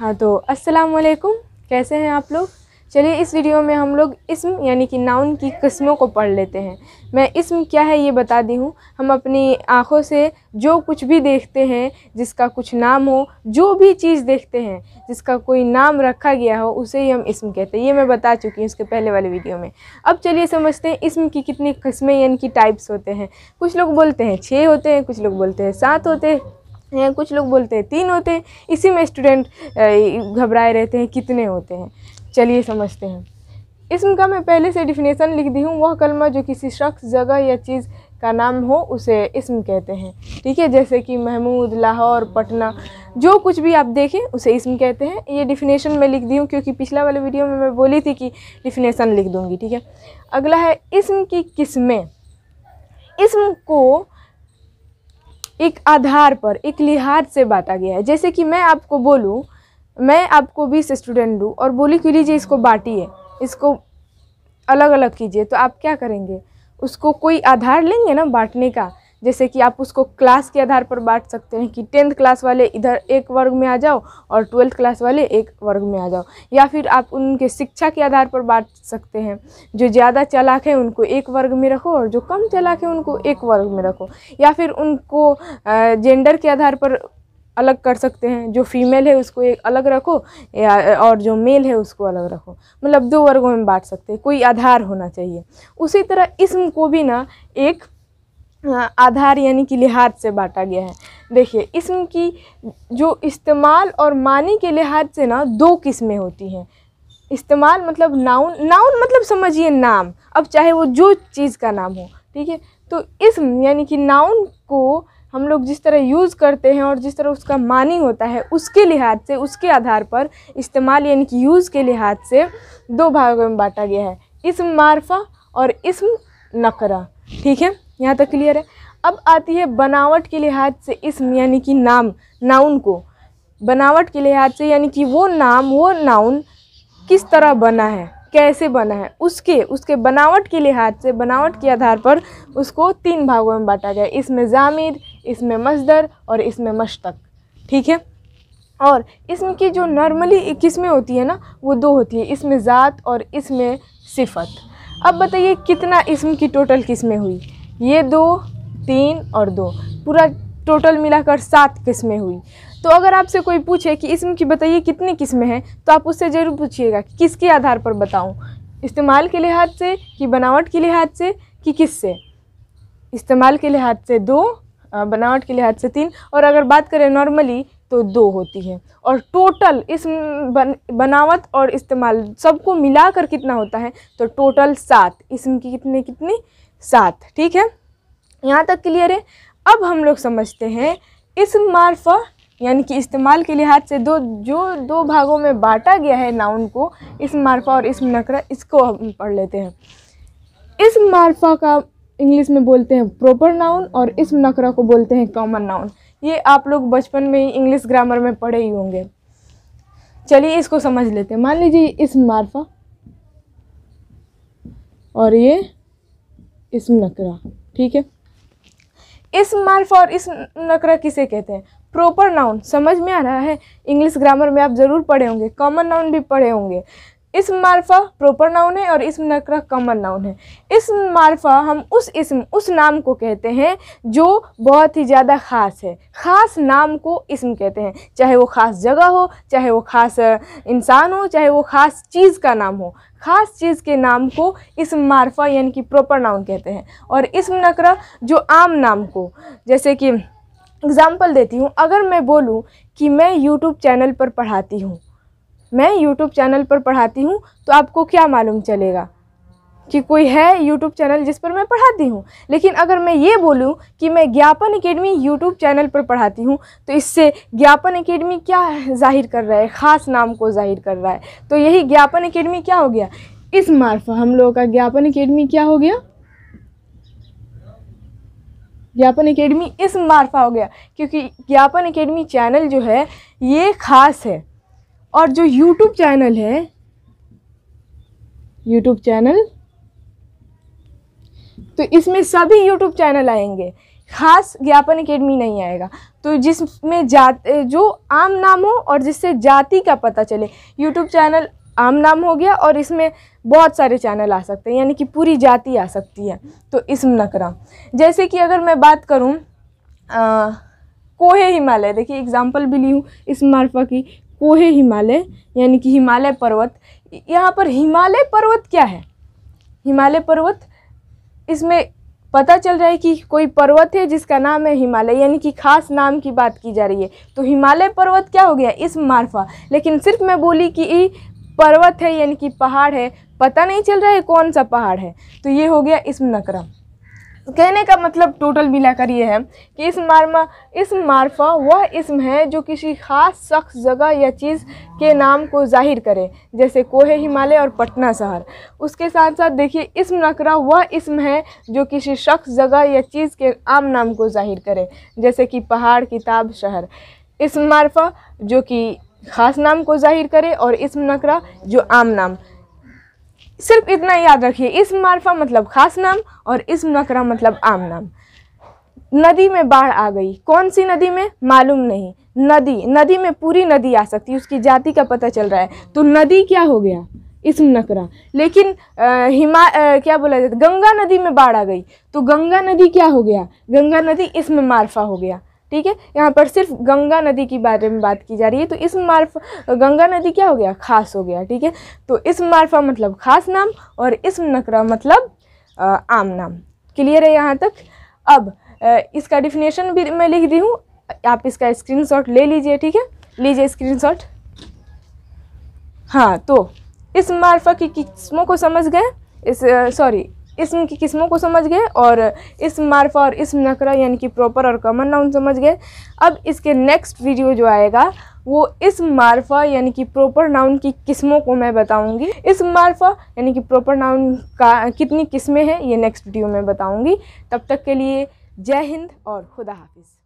हाँ तो अस्सलाम वालेकुम कैसे हैं आप लोग चलिए इस वीडियो में हम लोग इसम यानी कि नाउन की किस्मों को पढ़ लेते हैं मैं इसम क्या है ये बता दी हूँ हम अपनी आँखों से जो कुछ भी देखते हैं जिसका कुछ नाम हो जो भी चीज़ देखते हैं जिसका कोई नाम रखा गया हो उसे ही हम इसम कहते हैं ये मैं बता चुकी हूँ इसके पहले वाले वीडियो में अब चलिए समझते हैं इसम की कितनी किस्में यानी कि टाइप्स होते हैं कुछ लोग बोलते हैं छः होते हैं कुछ लोग बोलते हैं सात होते हैं हैं कुछ लोग बोलते हैं तीन होते हैं इसी में स्टूडेंट घबराए रहते हैं कितने होते हैं चलिए समझते हैं इसम का मैं पहले से डिफिनेशन लिख दी हूँ वह कलमा जो किसी शख्स जगह या चीज़ का नाम हो उसे इसम कहते हैं ठीक है जैसे कि महमूद लाहौर पटना जो कुछ भी आप देखें उसे इसम कहते हैं ये डिफिनेशन मैं लिख दी हूँ क्योंकि पिछला वाले वीडियो में मैं बोली थी कि डिफिनेशन लिख दूँगी ठीक है अगला है इसम की किस्में इसम को एक आधार पर एक लिहाज से बांटा गया है जैसे कि मैं आपको बोलूँ मैं आपको बीस स्टूडेंट दूँ और बोली कि लीजिए इसको बांटिए इसको अलग अलग कीजिए तो आप क्या करेंगे उसको कोई आधार लेंगे ना बांटने का जैसे कि आप उसको क्लास के आधार पर बांट सकते हैं कि टेंथ क्लास वाले इधर एक वर्ग में आ जाओ और ट्वेल्थ क्लास वाले एक वर्ग में आ जाओ या फिर आप उनके शिक्षा के आधार पर बांट सकते हैं जो ज़्यादा चालाक है उनको एक वर्ग में रखो और जो कम चालाक है उनको एक वर्ग में रखो या फिर उनको जेंडर के आधार पर अलग कर सकते हैं जो फीमेल है उसको एक अलग रखो या और जो मेल है उसको अलग रखो मतलब दो वर्गों में बांट सकते हैं कोई आधार होना चाहिए उसी तरह इसम को भी ना एक आधार यानी कि लिहाज से बांटा गया है देखिए इसम की जो इस्तेमाल और मानी के लिहाज से ना दो किस्में होती हैं इस्तेमाल मतलब नाउन नाउन मतलब समझिए नाम अब चाहे वो जो चीज़ का नाम हो ठीक है तो इसम यानी कि नाउन को हम लोग जिस तरह यूज़ करते हैं और जिस तरह उसका मानी होता है उसके लिहाज से उसके आधार पर इस्तेमाल यानी कि यूज़ के लिहाज से दो भागों में बांटा गया है इसम मारफा और इसम नकरा ठीक है यहाँ तक क्लियर है अब आती है बनावट के लिहाज से इसम यानी कि नाम नाउन को बनावट के लिहाज से यानी कि वो नाम वो नाउन किस तरह बना है कैसे बना है उसके उसके बनावट के लिहाज से बनावट के आधार पर उसको तीन भागों में बांटा गया इसमें जामिर इसमें मजदर और इसमें मशतक ठीक है और इसम की जो नॉर्मली किस्में होती है ना वो दो होती है इसमें ज़ात और इसमें सिफत अब बताइए कितना इसम की टोटल किस्में हुई ये दो तीन और दो पूरा टोटल मिलाकर सात किस्में हुई तो अगर आपसे कोई पूछे कि इसम की बताइए कितनी किस्में हैं तो आप उससे ज़रूर पूछिएगा कि किसके आधार पर बताऊं इस्तेमाल के लिहाज से कि बनावट के लिहाज से कि किससे इस्तेमाल के लिहाज से दो बनावट के लिहाज से तीन और अगर बात करें नॉर्मली तो दो होती है और टोटल इस बन, बनावट और इस्तेमाल सबको मिलाकर कितना होता है तो टोटल सात इसम की कितने कितनी सात ठीक है यहाँ तक क्लियर है अब हम लोग समझते हैं इस मार्फा यानी कि इस्तेमाल के लिहाज से दो जो दो भागों में बांटा गया है नाउन को इस मार्फा और इस नकरा इसको हम पढ़ लेते हैं इस मार्फा का इंग्लिश में बोलते हैं प्रॉपर नाउन और इस नकरा को बोलते हैं कॉमन नाउन ये आप लोग बचपन में ही इंग्लिश ग्रामर में पढ़े ही होंगे चलिए इसको समझ लेते हैं मान लीजिए इस मार्फा और ये इसम नकरा ठीक है इसम मार्फ और इसम नकरा किसे कहते हैं प्रॉपर नाउन समझ में आ रहा है इंग्लिश ग्रामर में आप ज़रूर पढ़े होंगे कॉमन नाउन भी पढ़े होंगे इसम मारफा प्रॉपर नाउन है और इसम नकरा कमन नाउन है इसम मार्फा हम उस इसम उस नाम को कहते हैं जो बहुत ही ज़्यादा ख़ास है ख़ास नाम को इसम कहते हैं चाहे वो ख़ास जगह हो चाहे वो ख़ास इंसान हो चाहे वो ख़ास चीज़ का नाम हो ख़ास चीज़ के नाम को इसम मार्फा यानी कि प्रॉपर नाउन कहते हैं और इसम नकरा जो आम नाम को जैसे कि एग्ज़ाम्पल देती हूँ अगर मैं बोलूँ कि मैं यूट्यूब चैनल पर पढ़ाती हूँ मैं YouTube चैनल पर पढ़ाती हूँ तो आपको क्या मालूम चलेगा कि कोई है YouTube चैनल जिस पर मैं पढ़ाती हूँ लेकिन अगर मैं ये बोलूँ कि मैं ज्ञापन अकेडमी YouTube चैनल पर पढ़ाती हूँ तो इससे ज्ञापन अकेडमी क्या जाहिर कर रहा है ख़ास नाम को जाहिर कर रहा है तो यही ज्ञापन अकेडमी क्या हो गया इस मार्फा हम लोगों का ज्ञापन अकेडमी क्या हो गया ज्ञापन अकेडमी इस मार्फा हो गया क्योंकि ज्ञापन अकेडमी चैनल जो है ये ख़ास है और जो यूट्यूब चैनल है यूट्यूब चैनल तो इसमें सभी यूट्यूब चैनल आएंगे खास ज्ञापन अकेडमी नहीं आएगा तो जिसमें जात जो आम नाम हो और जिससे जाति का पता चले यूट्यूब चैनल आम नाम हो गया और इसमें बहुत सारे चैनल आ सकते हैं यानी कि पूरी जाति आ सकती है तो इसम नकरा जैसे कि अगर मैं बात करूँ कोहे हिमालय देखिए एग्जाम्पल भी ली हूँ इस मार्फा की कोहे हिमालय यानी कि हिमालय पर्वत यहाँ पर हिमालय पर्वत क्या है हिमालय पर्वत इसमें पता चल रहा है कि कोई पर्वत है जिसका नाम है हिमालय यानी कि खास नाम की बात की जा रही है तो हिमालय पर्वत क्या हो गया इस मार्फा लेकिन सिर्फ मैं बोली कि ये पर्वत है यानी कि पहाड़ है पता नहीं चल रहा है कौन सा पहाड़ है तो ये हो गया इसम नकरम कहने का मतलब टोटल मिलाकर ये है कि इस मारमा इस मारफा वह इसम है जो किसी खास शख्स जगह या चीज़ के नाम को जाहिर करे जैसे कोहे हिमालय और पटना शहर उसके साथ साथ देखिए इसम नकरा वह इसम है जो किसी शख्स जगह या चीज़ के आम नाम को जाहिर करे जैसे कि पहाड़ किताब शहर इसम मारफा जो कि खास नाम को जाहिर करे और इसम नकरा जो आम नाम सिर्फ इतना याद रखिए इस मारफा मतलब खास नाम और इसम नकरा मतलब आम नाम नदी में बाढ़ आ गई कौन सी नदी में मालूम नहीं नदी नदी में पूरी नदी आ सकती है उसकी जाति का पता चल रहा है तो नदी क्या हो गया इसम नकरा लेकिन हिमा क्या बोला जाता गंगा नदी में बाढ़ आ गई तो गंगा नदी क्या हो गया गंगा नदी इसम मारफा हो गया ठीक है यहाँ पर सिर्फ गंगा नदी के बारे में बात की जा रही है तो इस मार्फ गंगा नदी क्या हो गया खास हो गया ठीक है तो इस मार्फा मतलब खास नाम और इस नकरा मतलब आम नाम क्लियर है यहाँ तक अब इसका डिफिनेशन भी मैं लिख दी हूँ आप इसका स्क्रीनशॉट ले लीजिए ठीक है लीजिए स्क्रीनशॉट हाँ तो इस मार्फा की किस्मों को समझ गए इस सॉरी इसम की किस्मों को समझ गए और इसम मारफा और इसम नकरा यानी कि प्रॉपर और कॉमन नाउन समझ गए अब इसके नेक्स्ट वीडियो जो आएगा वो इस मार्फा यानी कि प्रॉपर नाउन की किस्मों को मैं बताऊंगी इस मार्फा यानी कि प्रॉपर नाउन का कितनी किस्में हैं ये नेक्स्ट वीडियो में बताऊंगी तब तक के लिए जय हिंद और खुदा हाफिज़